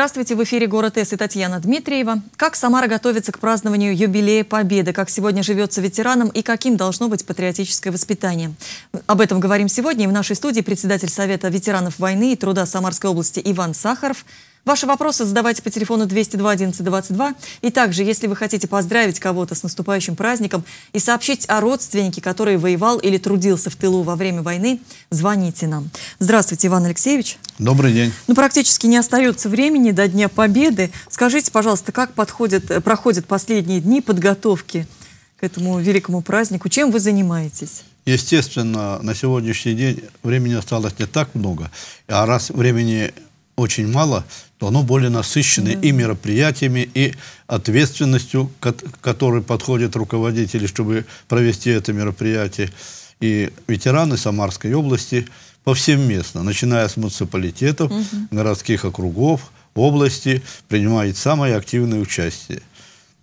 Здравствуйте, в эфире «Город С» и Татьяна Дмитриева. Как Самара готовится к празднованию юбилея Победы? Как сегодня живется ветеранам и каким должно быть патриотическое воспитание? Об этом говорим сегодня. И в нашей студии председатель Совета ветеранов войны и труда Самарской области Иван Сахаров – Ваши вопросы задавайте по телефону 202 11 22. И также, если вы хотите поздравить кого-то с наступающим праздником и сообщить о родственнике, который воевал или трудился в тылу во время войны, звоните нам. Здравствуйте, Иван Алексеевич. Добрый день. Ну, практически не остается времени до Дня Победы. Скажите, пожалуйста, как подходят, проходят последние дни подготовки к этому великому празднику? Чем вы занимаетесь? Естественно, на сегодняшний день времени осталось не так много. А раз времени очень мало, то оно более насыщено да. и мероприятиями, и ответственностью, к которой подходят руководители, чтобы провести это мероприятие. И ветераны Самарской области повсеместно, начиная с муниципалитетов, угу. городских округов, области, принимают самое активное участие.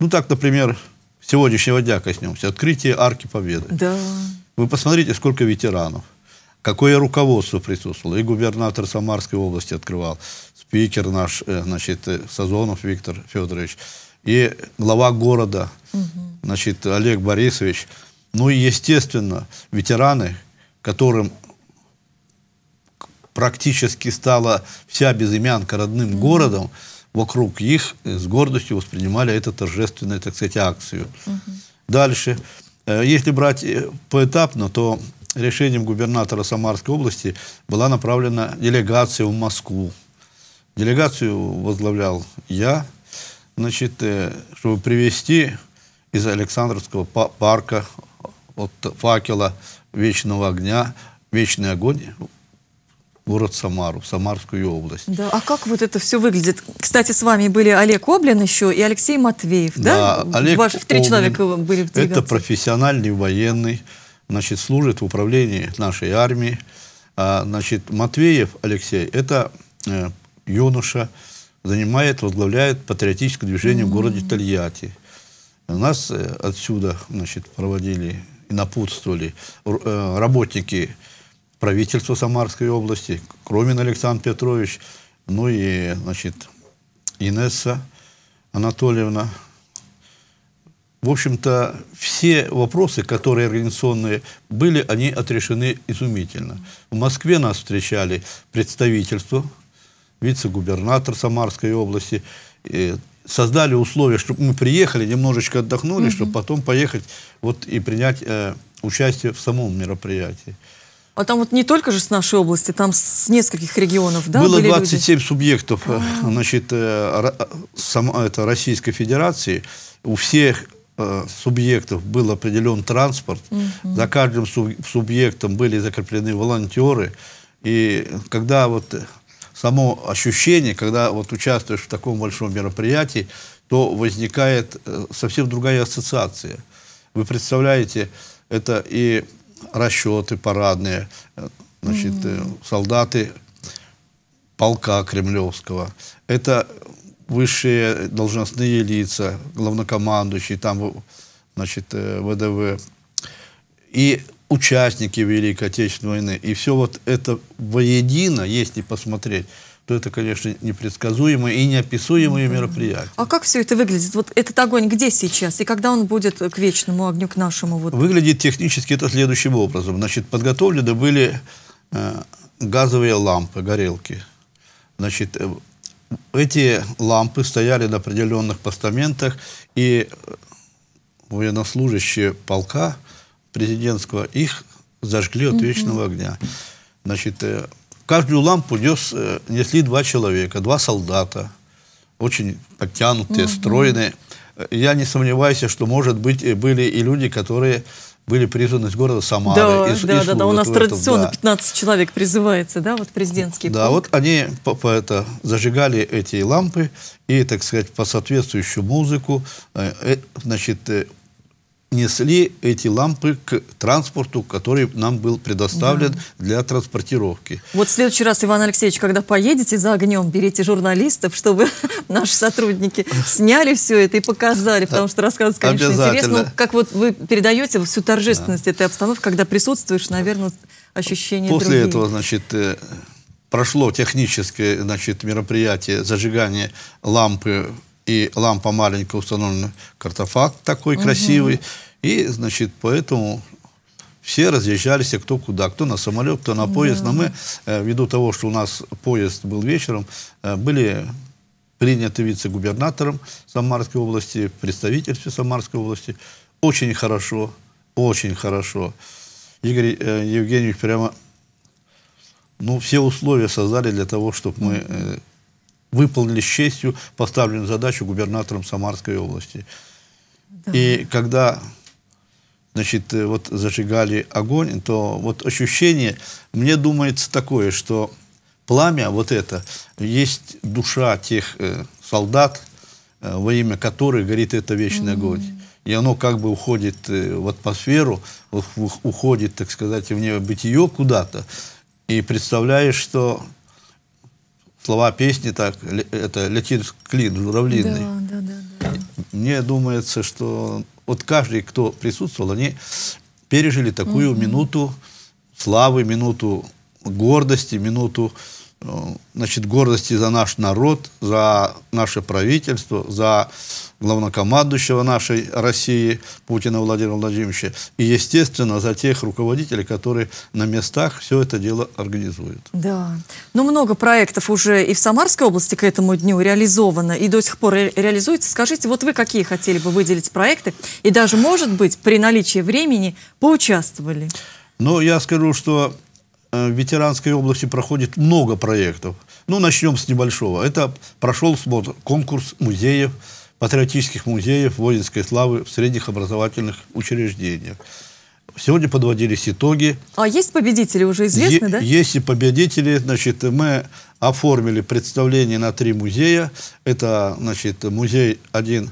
Ну так, например, сегодняшнего дня коснемся. Открытие Арки Победы. Да. Вы посмотрите, сколько ветеранов какое руководство присутствовало. И губернатор Самарской области открывал, спикер наш, э, значит, э, Сазонов Виктор Федорович, и глава города, значит, Олег Борисович. Ну и, естественно, ветераны, которым практически стала вся безымянка родным угу. городом, вокруг их э, с гордостью воспринимали эту торжественную, так сказать, акцию. Угу. Дальше. Если брать поэтапно, то решением губернатора Самарской области была направлена делегация в Москву. Делегацию возглавлял я, значит, э, чтобы привести из Александровского парка от факела вечного огня, вечный огонь город Самару, Самарскую область. Да, а как вот это все выглядит? Кстати, с вами были Олег Облин еще и Алексей Матвеев, да? Да, Олег Ваши три человека были в делегации. Это профессиональный военный, значит, служит в управлении нашей армии. А, значит, Матвеев Алексей, это э, юноша, занимает, возглавляет патриотическое движение mm -hmm. в городе Тольятти. У нас э, отсюда, значит, проводили и напутствовали э, работники правительства Самарской области, Кромин Александр Петрович, ну и, значит, Инесса Анатольевна, в общем-то, все вопросы, которые организационные были, они отрешены изумительно. В Москве нас встречали представительство, вице-губернатор Самарской области, создали условия, чтобы мы приехали, немножечко отдохнули, угу. чтобы потом поехать вот и принять э, участие в самом мероприятии. А там вот не только же с нашей области, там с нескольких регионов, да? Было 27 люди? субъектов, а -а -а. значит, э, э это, Российской Федерации. У всех Э, субъектов был определен транспорт, Mm -hmm. за каждым суб, субъектом были закреплены волонтеры. И когда вот само ощущение, когда вот участвуешь в таком большом мероприятии, то возникает э, совсем другая ассоциация. Вы представляете, это и расчеты парадные, э, значит, Mm -hmm. солдаты полка кремлевского. Это высшие должностные лица, главнокомандующий, там, значит, ВДВ, э, и участники Великой Отечественной войны. И все вот это воедино, если посмотреть, то это, конечно, непредсказуемые и неописуемые да. мероприятия. А как все это выглядит? Вот этот огонь где сейчас? И когда он будет к вечному огню, к нашему? Вот? Выглядит технически это следующим образом. Значит, подготовлены были э, газовые лампы, горелки. Значит, э, эти лампы стояли на определенных постаментах, и э, военнослужащие полка президентского их зажгли от вечного огня. Значит, э, каждую лампу нес, э, несли два человека, два солдата, очень подтянутые, стройные. Я не сомневаюсь, что, может быть, были и люди, которые были призваны из города Самары. Да, из, да, из да, да, у нас традиционно да. 15 человек призывается, да, вот президентский Да, пункт. вот они по, по это, зажигали эти лампы и, так сказать, по соответствующую музыку, э, э значит, э, несли эти лампы к транспорту, который нам был предоставлен да. для транспортировки. Вот в следующий раз, Иван Алексеевич, когда поедете за огнем, берите журналистов, чтобы наши сотрудники сняли все это и показали, потому что рассказывать, конечно, интересно. Ну, как вот вы передаете всю торжественность да. этой обстановки, когда присутствуешь, наверное, ощущение. После другие. этого, значит, э, прошло техническое значит, мероприятие зажигания лампы и лампа маленькая установлена, картофакт такой угу. красивый. И, значит, поэтому все разъезжались, кто куда, кто на самолет, кто на поезд. Да. Но мы, э, ввиду того, что у нас поезд был вечером, э, были приняты вице-губернатором Самарской области, представительстве Самарской области. Очень хорошо, очень хорошо. Игорь э, Евгеньевич прямо, ну, все условия создали для того, чтобы мы э, выполнили с честью поставленную задачу губернатором Самарской области. Да. И когда значит, э, вот зажигали огонь, то вот ощущение, мне думается такое, что пламя вот это, есть душа тех э, солдат, э, во имя которых горит это вечный mm -hmm. огонь. И оно как бы уходит э, в атмосферу, уходит, так сказать, в небытие куда-то. И представляешь, что слова песни так, это летит клин журавлиный. Да, да, да, да. Мне думается, что вот каждый, кто присутствовал, они пережили такую угу. минуту славы, минуту гордости, минуту э, значит, гордости за наш народ, за наше правительство, за главнокомандующего нашей России Путина Владимира Владимировича и, естественно, за тех руководителей, которые на местах все это дело организуют. Да. Ну, много проектов уже и в Самарской области к этому дню реализовано и до сих пор ре реализуется. Скажите, вот вы какие хотели бы выделить проекты и даже, может быть, при наличии времени поучаствовали? Ну, я скажу, что э, в ветеранской области проходит много проектов. Ну, начнем с небольшого. Это прошел смотр конкурс музеев патриотических музеев воинской славы в средних образовательных учреждениях. Сегодня подводились итоги. А есть победители уже известны, е да? Есть и победители. Значит, мы оформили представление на три музея. Это, значит, музей один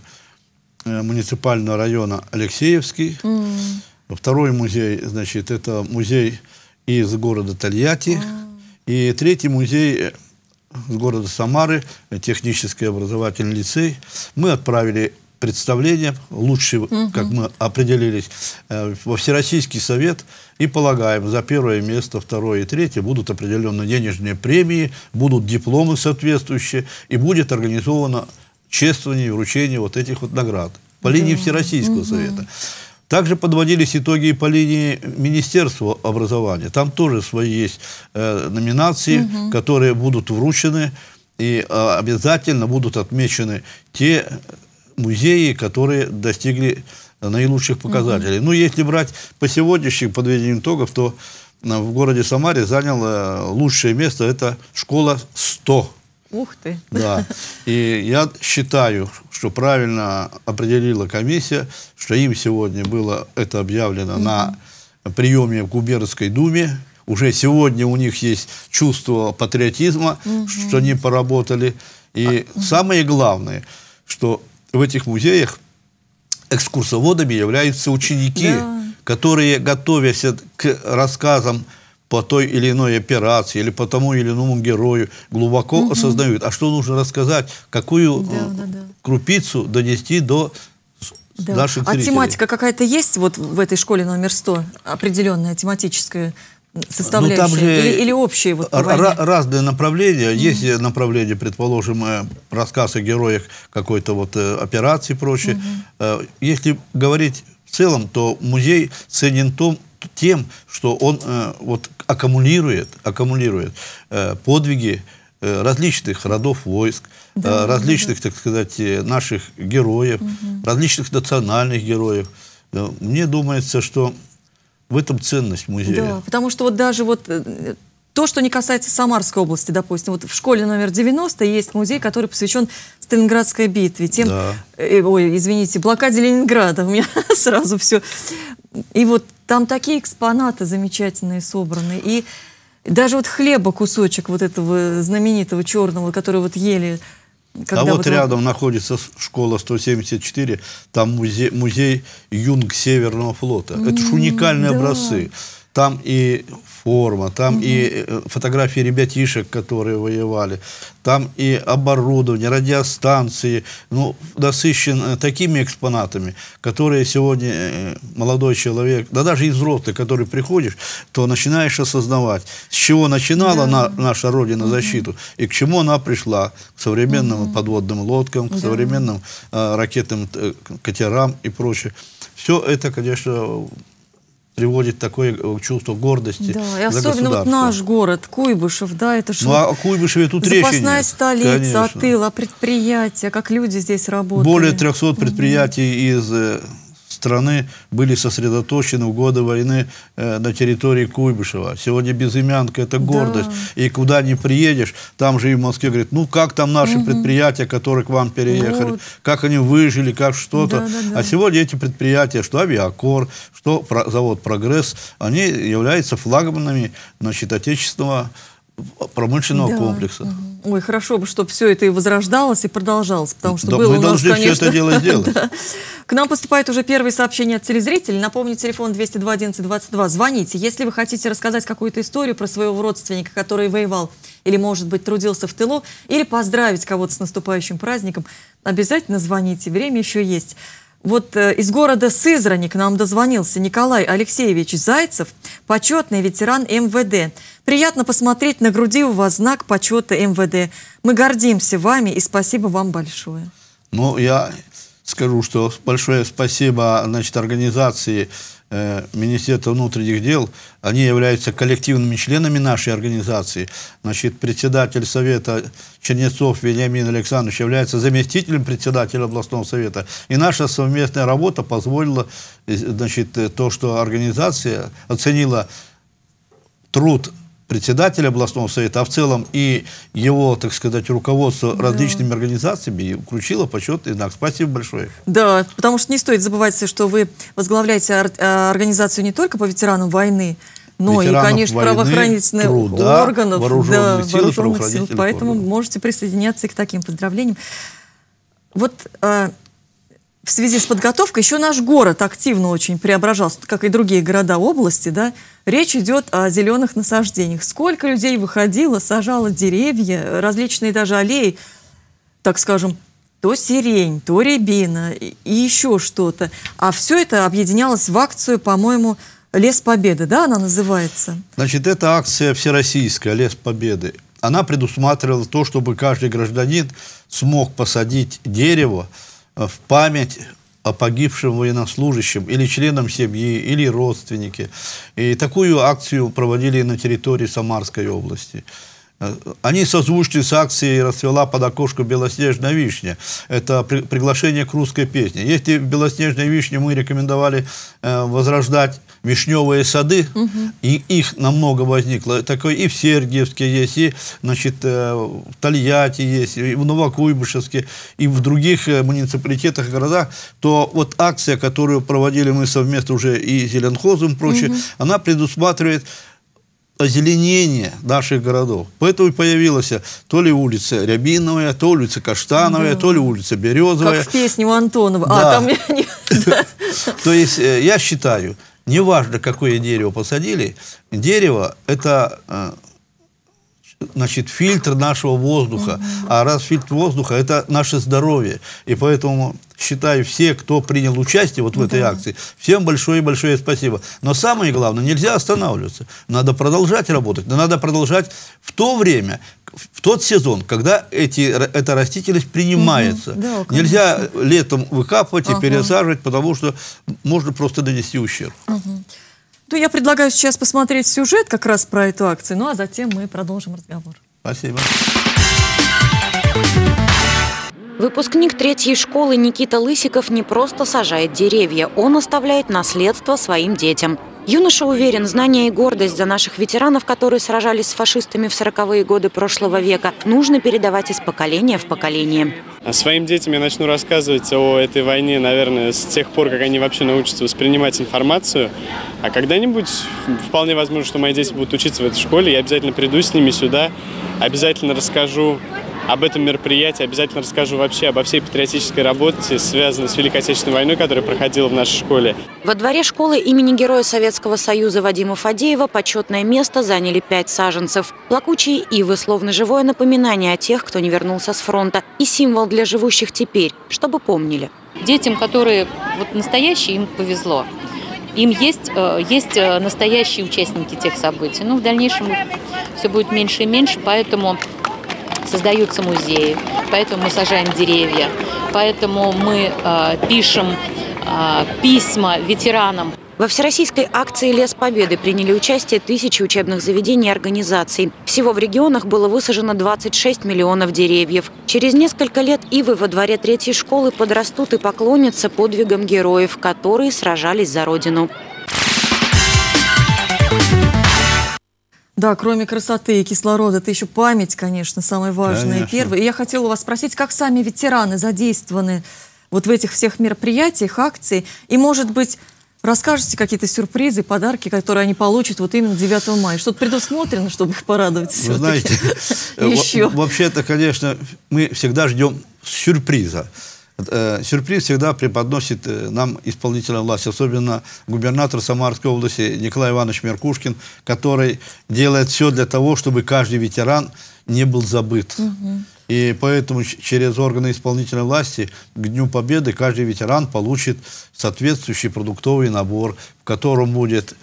э, муниципального района Алексеевский. Mm. Второй музей, значит, это музей из города Тольятти. Mm. И третий музей э, с города Самары, э, технический образовательный лицей. Мы отправили представление, лучше, угу. как мы определились, э, во Всероссийский совет и полагаем, за первое место, второе и третье будут определены денежные премии, будут дипломы соответствующие и будет организовано чествование и вручение вот этих вот наград по да. линии Всероссийского угу. совета. Также подводились итоги по линии Министерства образования. Там тоже свои есть э, номинации, угу. которые будут вручены, и э, обязательно будут отмечены те музеи, которые достигли наилучших показателей. Угу. Ну, если брать по сегодняшним подведениям итогов, то э, в городе Самаре занял э, лучшее место, это школа 100 Ух ты! Да. И я считаю, что правильно определила комиссия, что им сегодня было это объявлено mm на приеме в губернской думе. Уже сегодня у них есть чувство патриотизма, mm что они поработали. И mm самое главное, что в этих музеях экскурсоводами являются ученики, да. которые, готовясь к рассказам по той или иной операции или по тому или иному герою глубоко угу. осознают. А что нужно рассказать? Какую э, да, да, да. крупицу донести до да. наших а зрителей? А тематика какая-то есть вот в этой школе номер 100? Определенная тематическая? составляющая ну, там же или, или общие вот разные направления. Mm Есть э, направление, предположим, э, рассказ о героях какой-то вот операции и прочее. Mm Если говорить в целом, то музей ценен том, тем, что он вот аккумулирует, аккумулирует э, подвиги э, различных родов войск, э, да, э, различных, да. так сказать, э, наших героев, угу. различных национальных героев. Мне думается, что в этом ценность музея. Да, потому что вот даже вот э, то, что не касается Самарской области, допустим, вот в школе номер 90 есть музей, который посвящен Сталинградской битве, тем, да. э, ой, извините, блокаде Ленинграда, у меня сразу все. И вот там такие экспонаты замечательные собраны. И даже вот хлеба кусочек вот этого знаменитого черного, который вот ели когда а вот, вот рядом находится школа 174, там музей, музей Юнг Северного флота. Mm, Это же уникальные да. образцы. Там и форма, там угу. и э, фотографии ребятишек, которые воевали, там и оборудование, радиостанции, ну, насыщен э, такими экспонатами, которые сегодня э, молодой человек, да даже из роты, который приходишь, то начинаешь осознавать, с чего начинала да. на, наша Родина угу. защиту и к чему она пришла, к современным угу. подводным лодкам, к да. современным э, ракетным э, катерам и прочее. Все это, конечно, приводит такое э, чувство гордости Да, и особенно вот наш город, Куйбышев, да, это же ну, а Куйбышеве тут речь запасная речи столица, отыла а предприятия, как люди здесь работают. Более 300 предприятий угу. из э, страны были сосредоточены в годы войны э, на территории Куйбышева. Сегодня безымянка – это гордость. Да. И куда не приедешь, там же и в Москве говорят, ну как там наши угу. предприятия, которые к вам переехали, вот. как они выжили, как что-то. Да, да, да. А сегодня эти предприятия, что авиакор, что завод «Прогресс», они являются флагманами значит, отечественного промышленного да. комплекса. Ой, хорошо бы, чтобы все это и возрождалось, и продолжалось, потому что да, было мы у нас, должны все это дело сделать. К нам поступает уже первое сообщение от телезрителей. Напомню, телефон 202 11 22. Звоните, если вы хотите рассказать какую-то историю про своего родственника, который воевал или, может быть, трудился в тылу, или поздравить кого-то с наступающим праздником. Обязательно звоните, время еще есть. Вот э, из города Сызрани к нам дозвонился Николай Алексеевич Зайцев, почетный ветеран МВД. Приятно посмотреть на груди у вас знак почета МВД. Мы гордимся вами и спасибо вам большое. Ну, я скажу, что большое спасибо значит, организации Э, Министерства внутренних дел, они являются коллективными членами нашей организации. Значит, председатель Совета Чернецов Вениамин Александрович является заместителем председателя областного совета. И наша совместная работа позволила, э, значит, э, то, что организация оценила труд председателя областного совета, а в целом и его, так сказать, руководство да. различными организациями включило почетный знак. Спасибо большое. Да, потому что не стоит забывать, что вы возглавляете э, организацию не только по ветеранам войны, но и, конечно, войны, правоохранительных труда, органов, вооруженных да, сил, вооруженных сил. Поэтому органов. можете присоединяться и к таким поздравлениям. Вот э, в связи с подготовкой еще наш город активно очень преображался, как и другие города области, да. Речь идет о зеленых насаждениях. Сколько людей выходило, сажало деревья, различные даже аллеи, так скажем, то сирень, то рябина и еще что-то. А все это объединялось в акцию, по-моему, «Лес Победы», да, она называется? Значит, это акция всероссийская «Лес Победы». Она предусматривала то, чтобы каждый гражданин смог посадить дерево, Э, в память о погибшем военнослужащем или членам семьи, или родственнике. И такую акцию проводили на территории Самарской области. Э, они созвучны с акцией «Расцвела под окошко белоснежная вишня». Это при, приглашение к русской песне. Если «Белоснежная вишня» мы рекомендовали э, возрождать вишневые сады, угу. и их намного возникло. Такое и в Сергиевске есть, и значит, э, в Тольятти есть, и в Новокуйбышевске, и в других э, муниципалитетах, городах, то вот акция, которую проводили мы совместно уже и Зеленхозом, и прочее, угу. она предусматривает озеленение наших городов. Поэтому и появилась то ли улица Рябиновая, то улица Каштановая, да. то ли улица Березовая. Как в песне у Антонова. А, да. А, там... То есть э, я считаю, неважно, какое дерево посадили, дерево – это э, значит, фильтр нашего воздуха. А раз фильтр воздуха – это наше здоровье. И поэтому считаю, все, кто принял участие вот в этой акции, всем большое-большое спасибо. Но самое главное, нельзя останавливаться. Надо продолжать работать. Но надо продолжать в то время, в тот сезон, когда эти, эта растительность принимается. Да, нельзя летом выкапывать ага. и пересаживать, потому что можно просто донести ущерб. Угу. То я предлагаю сейчас посмотреть сюжет как раз про эту акцию, ну а затем мы продолжим разговор. Спасибо. Выпускник третьей школы Никита Лысиков не просто сажает деревья, он оставляет наследство своим детям. Юноша уверен, знание и гордость за наших ветеранов, которые сражались с фашистами в 40-е годы прошлого века, нужно передавать из поколения в поколение. А своим детям я начну рассказывать о этой войне, наверное, с тех пор, как они вообще научатся воспринимать информацию. А когда-нибудь, вполне возможно, что мои дети будут учиться в этой школе, я обязательно приду с ними сюда, обязательно расскажу об этом мероприятии, обязательно расскажу вообще обо всей патриотической работе, связанной с Великой Отечественной войной, которая проходила в нашей школе. Во дворе школы имени Героя Советского Союза Вадима Фадеева почетное место заняли пять саженцев. Плакучие ивы, словно живое напоминание о тех, кто не вернулся с фронта, и символ для живущих теперь, чтобы помнили. Детям, которые вот настоящие, им повезло. Им есть, э, есть э, настоящие участники тех событий. Но ну, в дальнейшем все будет меньше и меньше, поэтому создаются музеи, поэтому мы сажаем деревья, поэтому мы э, пишем э, письма ветеранам. Во всероссийской акции «Лес Победы» приняли участие тысячи учебных заведений и организаций. Всего в регионах было высажено 26 миллионов деревьев. Через несколько лет ивы во дворе третьей школы подрастут и поклонятся подвигам героев, которые сражались за родину. Да, кроме красоты и кислорода, это еще память, конечно, самое важное конечно. и первое. И я хотела вас спросить, как сами ветераны задействованы вот в этих всех мероприятиях, акций? И, может быть, расскажете какие-то сюрпризы, подарки, которые они получат вот именно 9 мая? Что-то предусмотрено, чтобы их порадовать Вы знаете, Вообще-то, конечно, мы всегда ждем сюрприза. Э, сюрприз всегда преподносит э, нам исполнительная власть, особенно губернатор Самарской области Николай Иванович Меркушкин, который делает все для того, чтобы каждый ветеран не был забыт. Угу. И поэтому через органы исполнительной власти к Дню Победы каждый ветеран получит соответствующий продуктовый набор, в котором будет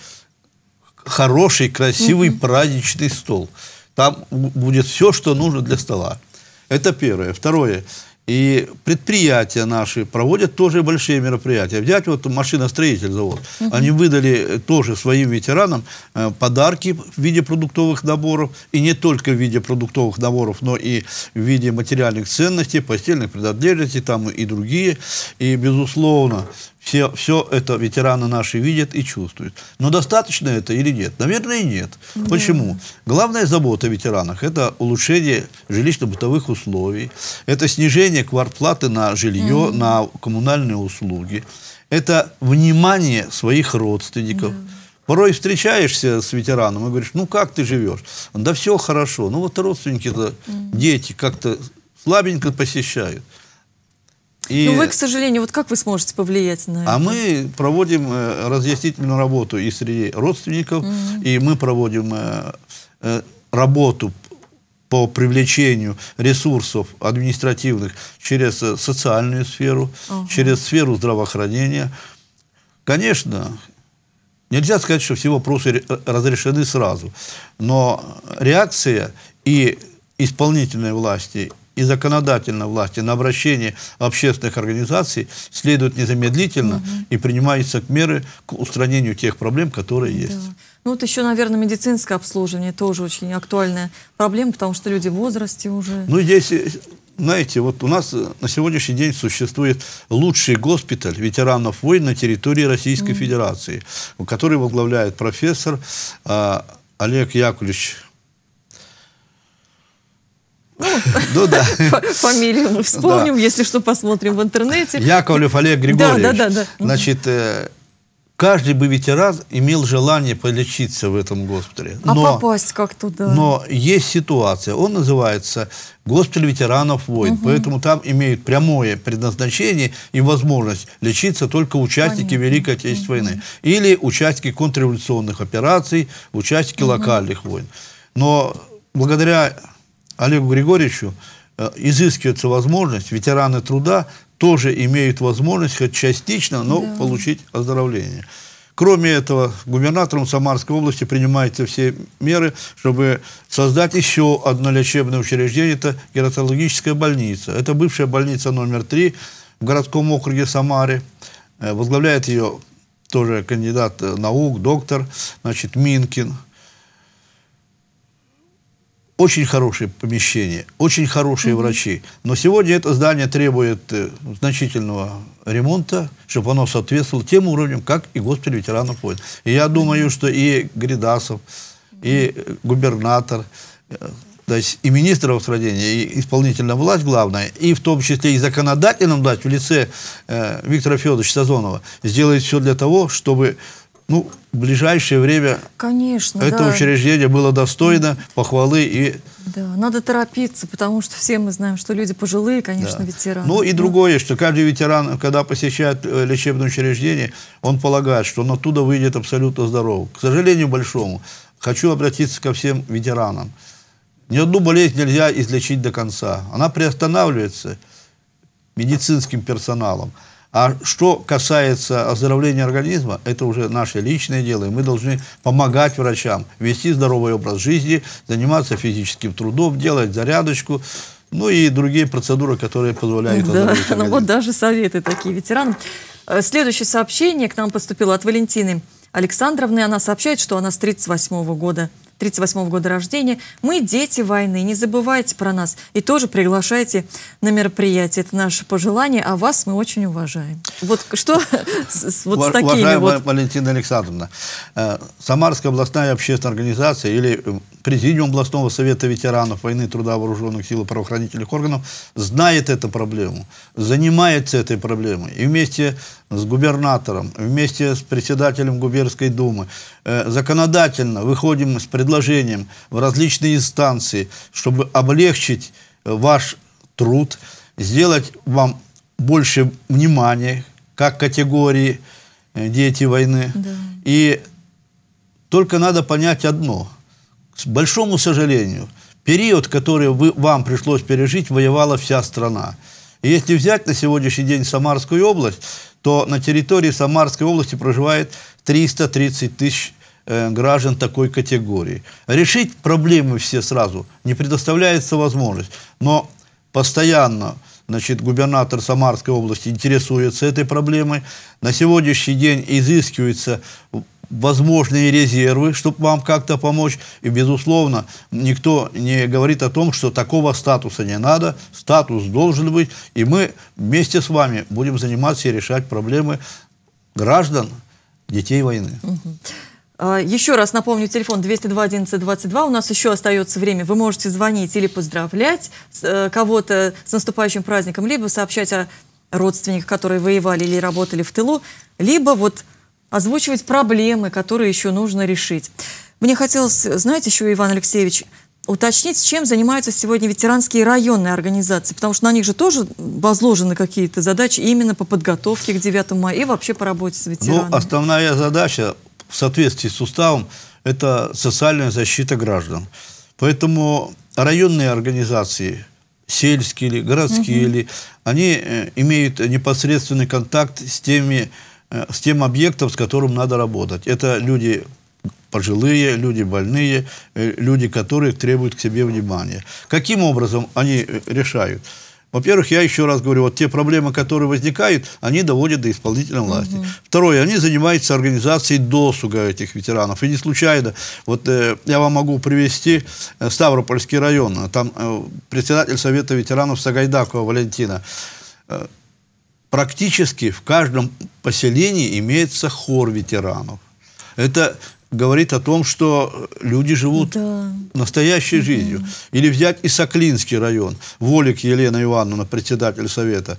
хороший, красивый угу. праздничный стол. Там будет все, что нужно для стола. Это первое. Второе. И предприятия наши проводят тоже большие мероприятия. Взять вот машиностроитель завод. Угу. Они выдали э, тоже своим ветеранам э, подарки в виде продуктовых наборов. И не только в виде продуктовых наборов, но и в виде материальных ценностей, постельных принадлежностей там и другие. И, безусловно, все, все это ветераны наши видят и чувствуют. Но достаточно это или нет? Наверное, и нет. Да. Почему? Главная забота о ветеранах – это улучшение жилищно-бытовых условий, это снижение квартплаты на жилье, угу. на коммунальные услуги, это внимание своих родственников. Да. Порой встречаешься с ветераном и говоришь, ну как ты живешь? Да все хорошо. Ну вот родственники-то, mm. дети как-то слабенько посещают. И... Но ну, вы, к сожалению, вот как вы сможете повлиять на а это? А мы проводим э, разъяснительную работу и среди родственников, mm -hmm. и мы проводим э, э, работу по привлечению ресурсов административных через э, социальную сферу, uh -huh. через сферу здравоохранения. Конечно, нельзя сказать, что все вопросы э, разрешены сразу, но реакция и исполнительной власти, и законодательной власти на обращение общественных организаций следует незамедлительно угу. и принимаются к меры к устранению тех проблем, которые да. есть. Ну вот еще, наверное, медицинское обслуживание тоже очень актуальная проблема, потому что люди в возрасте уже. Ну здесь, знаете, вот у нас на сегодняшний день существует лучший госпиталь ветеранов войн на территории Российской mm. Федерации, который возглавляет профессор э, Олег Яковлевич ну, ну да. Фамилию мы вспомним, если что, посмотрим в интернете. Яковлев Олег Григорьевич. Да, да, да. Значит, э, каждый бы ветеран имел желание полечиться в этом госпитале. А попасть как туда? Но есть ситуация. Он называется госпиталь ветеранов войн. Поэтому там имеют прямое предназначение и возможность лечиться только участники Великой Отечественной войны. Или участники контрреволюционных операций, участники локальных войн. Но благодаря Олегу Григорьевичу э, изыскивается возможность, ветераны труда тоже имеют возможность, хоть частично, но да. получить оздоровление. Кроме этого, губернатором Самарской области принимаются все меры, чтобы создать еще одно лечебное учреждение, это гератологическая больница. Это бывшая больница номер три в городском округе Самаре. Э, возглавляет ее тоже кандидат э, наук, доктор, значит, Минкин. Очень хорошее помещение, очень хорошие mm -hmm. врачи. Но сегодня это здание требует э, значительного ремонта, чтобы оно соответствовало тем уровням, как и госпиталь ветеранов войн. И я думаю, что и Гридасов, и э, губернатор, э, то есть и министр здравоохранения, и исполнительная власть главная, и в том числе и законодательная власть в лице э, Виктора Федоровича Сазонова сделает все для того, чтобы ну, в ближайшее время Конечно, это да. учреждение было достойно похвалы и... Да, надо торопиться, потому что все мы знаем, что люди пожилые, конечно, да. ветераны. Ну и да. Ну. другое, что каждый ветеран, когда посещает э, лечебное учреждение, он полагает, что он оттуда выйдет абсолютно здоров. К сожалению большому, хочу обратиться ко всем ветеранам. Ни одну болезнь нельзя излечить до конца. Она приостанавливается медицинским персоналом. А что касается оздоровления организма, это уже наше личное дело, и мы должны помогать врачам вести здоровый образ жизни, заниматься физическим трудом, делать зарядочку, ну и другие процедуры, которые позволяют Да, ну вот даже советы такие ветеранам. Э, следующее сообщение к нам поступило от Валентины Александровны. Она сообщает, что она с 1938 года 38 -го года рождения. Мы дети войны, не забывайте про нас и тоже приглашайте на мероприятие. Это наше пожелание, а вас мы очень уважаем. Вот что с, вот с такими Уважаемая вот... Валентина Александровна, э, Самарская областная общественная организация или э, Президиум областного совета ветеранов войны, труда, вооруженных сил и правоохранительных органов знает эту проблему, занимается этой проблемой. И вместе с губернатором, вместе с председателем губернской думы э, законодательно выходим с предложением в различные инстанции, чтобы облегчить э, ваш труд, сделать вам больше внимания, как категории э, дети войны. Да. И только надо понять одно – к большому сожалению, период, который вы, вам пришлось пережить, воевала вся страна. И если взять на сегодняшний день Самарскую область, то на территории Самарской области проживает 330 тысяч э, граждан такой категории. Решить проблемы все сразу не предоставляется возможность. Но постоянно значит, губернатор Самарской области интересуется этой проблемой. На сегодняшний день изыскивается возможные резервы, чтобы вам как-то помочь. И, безусловно, никто не говорит о том, что такого статуса не надо. Статус должен быть. И мы вместе с вами будем заниматься и решать проблемы граждан, детей войны. А, еще раз напомню, телефон 202 11 22. У нас еще остается время. Вы можете звонить или поздравлять э, кого-то с наступающим праздником, либо сообщать о родственниках, которые воевали или работали в тылу, либо вот озвучивать проблемы, которые еще нужно решить. Мне хотелось, знаете, еще, Иван Алексеевич, уточнить, чем занимаются сегодня ветеранские районные организации, потому что на них же тоже возложены какие-то задачи именно по подготовке к 9 мая и вообще по работе с ну, ветеранами. Ну, основная задача в соответствии с уставом – это социальная защита граждан. Поэтому районные организации, сельские или городские, угу. или, они э, имеют непосредственный контакт с теми Э, с тем объектом, с которым надо работать. Это люди пожилые, люди больные, э, люди, которые требуют к себе внимания. Каким образом они э, решают? Во-первых, я еще раз говорю, вот те проблемы, которые возникают, они доводят до исполнительной власти. Угу. Второе, они занимаются организацией досуга этих ветеранов. И не случайно, вот э, я вам могу привести Ставропольский район, там э, председатель Совета ветеранов Сагайдакова Валентина практически в каждом поселении имеется хор ветеранов. Это говорит о том, что люди живут да. настоящей угу. жизнью. Или взять Исаклинский район. Волик Елена Ивановна, председатель совета.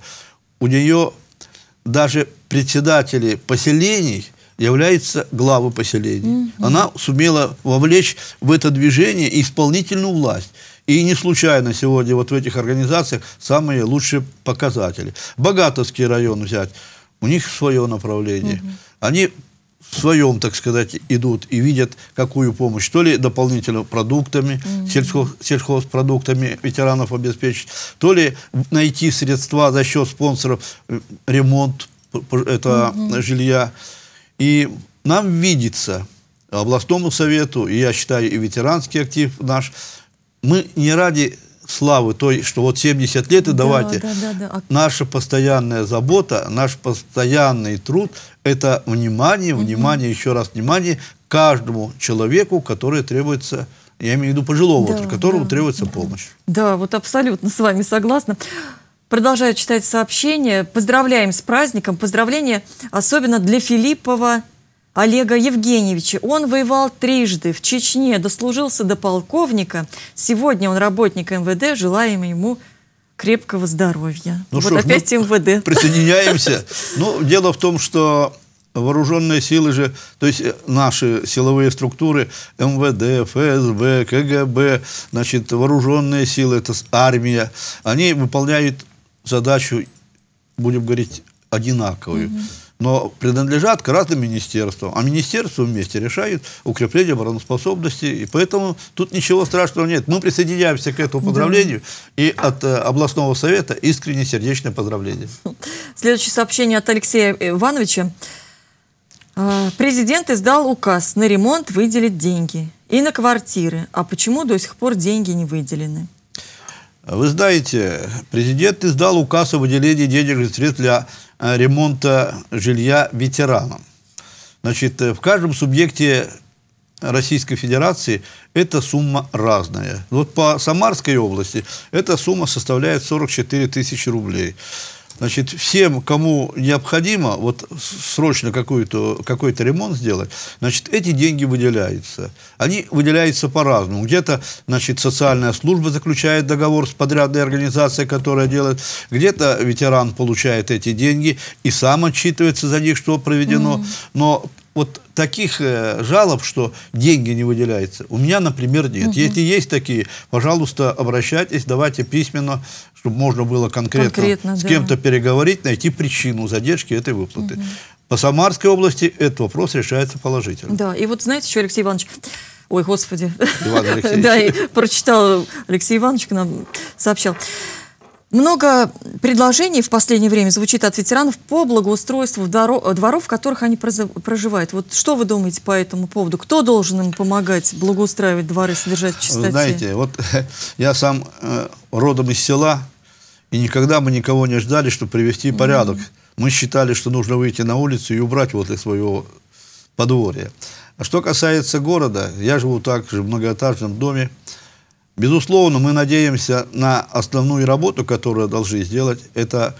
У нее даже председатели поселений являются главы поселений. Угу. Она сумела вовлечь в это движение исполнительную власть. И не случайно сегодня вот в этих организациях самые лучшие показатели. Богатовский район взять, у них свое направление. Угу. Они в своем, так сказать, идут и видят, какую помощь, то ли дополнительно продуктами, mm -hmm. сельхозпродуктами ветеранов обеспечить, то ли найти средства за счет спонсоров, э, ремонт это, mm жилья. И нам видится, областному совету, и я считаю, и ветеранский актив наш – мы не ради славы, то есть, что вот 70 лет и да, давайте. Да, да, да. А Наша постоянная забота, наш постоянный труд – это внимание, внимание, mm -hmm. еще раз внимание каждому человеку, который требуется я имею в виду пожилого, да, которому да, требуется да. помощь. Да, вот абсолютно с вами согласна. Продолжаю читать сообщение. Поздравляем с праздником. Поздравления особенно для Филиппова Олега Евгеньевича. Он воевал трижды в Чечне, дослужился до полковника. Сегодня он работник МВД. Желаем ему крепкого здоровья. Ну вот ж, опять ну, МВД. Присоединяемся. Ну, дело в том, что вооруженные силы же, то есть э, наши силовые структуры, МВД, ФСБ, КГБ, значит, вооруженные силы, это армия, они выполняют задачу, будем говорить, одинаковую. Угу но принадлежат к разным министерствам. А министерства вместе решают укрепление обороноспособности. И поэтому тут ничего страшного нет. Мы присоединяемся к этому поздравлению. Да. И от э, областного совета искренне сердечное поздравление. Следующее сообщение от Алексея Ивановича. «А, президент издал указ на ремонт выделить деньги и на квартиры. А почему до сих пор деньги не выделены? Вы знаете, президент издал указ о выделении денежных средств для э, ремонта жилья ветеранам. Значит, э, в каждом субъекте Российской Федерации эта сумма разная. Вот по Самарской области эта сумма составляет 44 тысячи рублей. Значит, всем, кому необходимо вот срочно какой-то какой ремонт сделать, значит, эти деньги выделяются. Они выделяются по-разному. Где-то, значит, социальная служба заключает договор с подрядной организацией, которая делает. Где-то ветеран получает эти деньги и сам отчитывается за них, что проведено. Mm -hmm. Но вот таких э, жалоб, что деньги не выделяются, у меня, например, нет. Угу. Если есть такие, пожалуйста, обращайтесь, давайте письменно чтобы можно было конкретно, конкретно с кем-то переговорить, найти причину задержки этой выплаты. Угу. По Самарской области этот вопрос решается положительно. Да, и вот знаете еще Алексей Иванович, ой, господи, Иван да, и прочитал Алексей Иванович, к нам сообщал. Много предложений в последнее время звучит от ветеранов по благоустройству дворов, в которых они проживают. Вот что вы думаете по этому поводу? Кто должен им помогать благоустраивать дворы, содержать чистоте? Знаете, вот я сам э, родом из села, и никогда мы никого не ждали, чтобы привести порядок. Mm -hmm. Мы считали, что нужно выйти на улицу и убрать вот возле своего подворья. А что касается города, я живу также в многоэтажном доме. Безусловно, мы надеемся на основную работу, которую должны сделать, это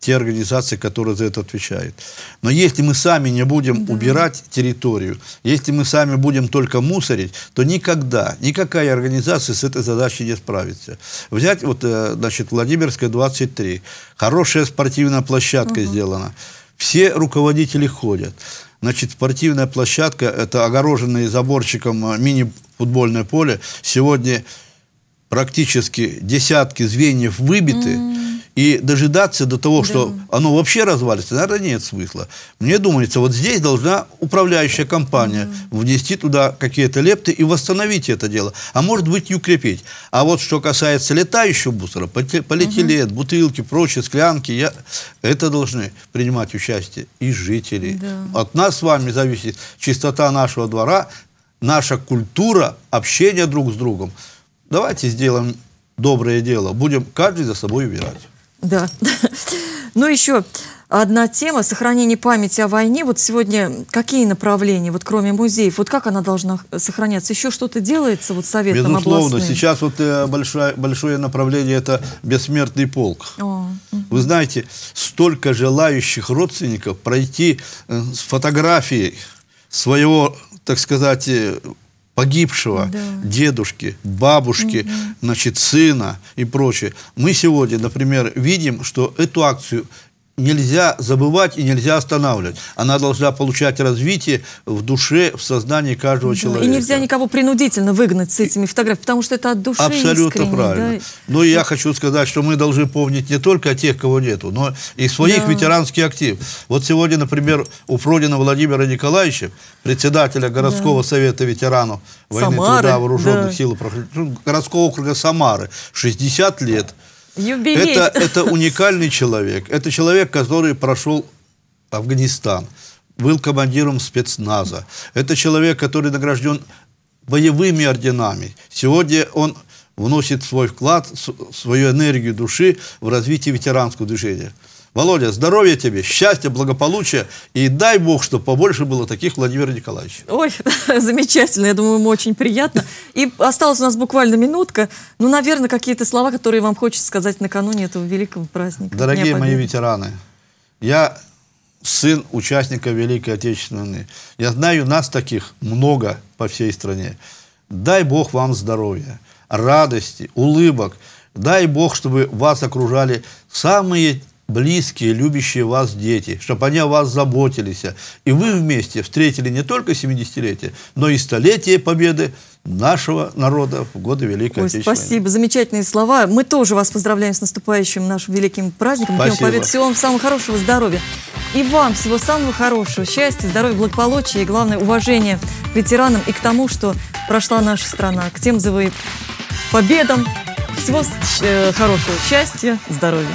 те организации, которые за это отвечают. Но если мы сами не будем да. убирать территорию, если мы сами будем только мусорить, то никогда, никакая организация с этой задачей не справится. Взять вот, э, значит, Владимирская 23. Хорошая спортивная площадка угу. сделана. Все руководители ходят. Значит, спортивная площадка, это огороженное заборчиком э, мини-футбольное поле. Сегодня практически десятки звеньев выбиты, mm и дожидаться до того, да. что оно вообще развалится, наверное, нет смысла. Мне думается, вот здесь должна управляющая компания да. внести туда какие-то лепты и восстановить это дело. А может быть, и укрепить. А вот что касается летающего мусора, полиэтилен, угу. бутылки, прочие, склянки, я, это должны принимать участие и жители. Да. От нас с вами зависит чистота нашего двора, наша культура общение друг с другом. Давайте сделаем доброе дело. Будем каждый за собой убирать. Да. Ну, еще одна тема – сохранение памяти о войне. Вот сегодня какие направления, вот кроме музеев, вот как она должна сохраняться? Еще что-то делается вот советом Безусловно. Областным? Сейчас вот э, большое, большое направление – это бессмертный полк. О. Вы знаете, столько желающих родственников пройти э, с фотографией своего, так сказать, э, погибшего да. дедушки, бабушки, угу. значит, сына и прочее. Мы сегодня, например, видим, что эту акцию нельзя забывать и нельзя останавливать. Она должна получать развитие в душе, в сознании каждого да, человека. И нельзя никого принудительно выгнать с этими фотографиями, потому что это от души Абсолютно правильно. Да? Ну и я хочу сказать, что мы должны помнить не только о тех, кого нету, но и своих да. ветеранский актив. Вот сегодня, например, у Продина Владимира Николаевича, председателя городского да. совета ветеранов войны Самары, труда вооруженных да. сил ну, городского округа Самары, 60 лет. Да Юбилей. Это, это уникальный человек. Это человек, который прошел Афганистан, был командиром спецназа. Это человек, который награжден боевыми орденами. Сегодня он вносит свой вклад, свою энергию души в развитие ветеранского движения. Володя, здоровья тебе, счастья, благополучия. И дай Бог, чтобы побольше было таких Владимир Николаевича. Ой, замечательно. Я думаю, ему очень приятно. И осталась у нас буквально минутка. Ну, наверное, какие-то слова, которые вам хочется сказать накануне этого великого праздника. Дорогие мои ветераны, я сын участника Великой Отечественной войны. Я знаю, нас таких много по всей стране. Дай Бог вам здоровья, радости, улыбок. Дай Бог, чтобы вас окружали самые близкие, любящие вас дети, чтобы они о вас заботились. И вы вместе встретили не только 70-летие, но и столетие победы нашего народа в годы Великой Ой, Отечественной Спасибо, замечательные слова. Мы тоже вас поздравляем с наступающим нашим великим праздником. Спасибо. Всего вам самого хорошего здоровья. И вам всего самого хорошего, счастья, здоровья, благополучия и, главное, уважения к ветеранам и к тому, что прошла наша страна, к тем завоеваниям, победам. Всего э, хорошего, счастья, здоровья.